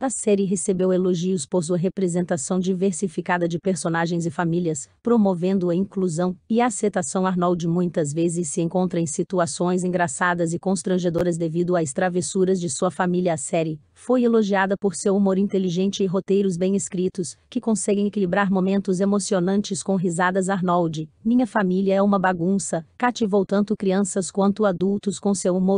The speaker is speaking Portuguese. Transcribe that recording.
A série recebeu elogios por sua representação diversificada de personagens e famílias, promovendo a inclusão e a aceitação. Arnold muitas vezes se encontra em situações engraçadas e constrangedoras devido às travessuras de sua família. A série foi elogiada por seu humor inteligente e roteiros bem escritos, que conseguem equilibrar momentos emocionantes com risadas. Arnold, Minha Família é uma Bagunça, cativou tanto crianças quanto adultos com seu humor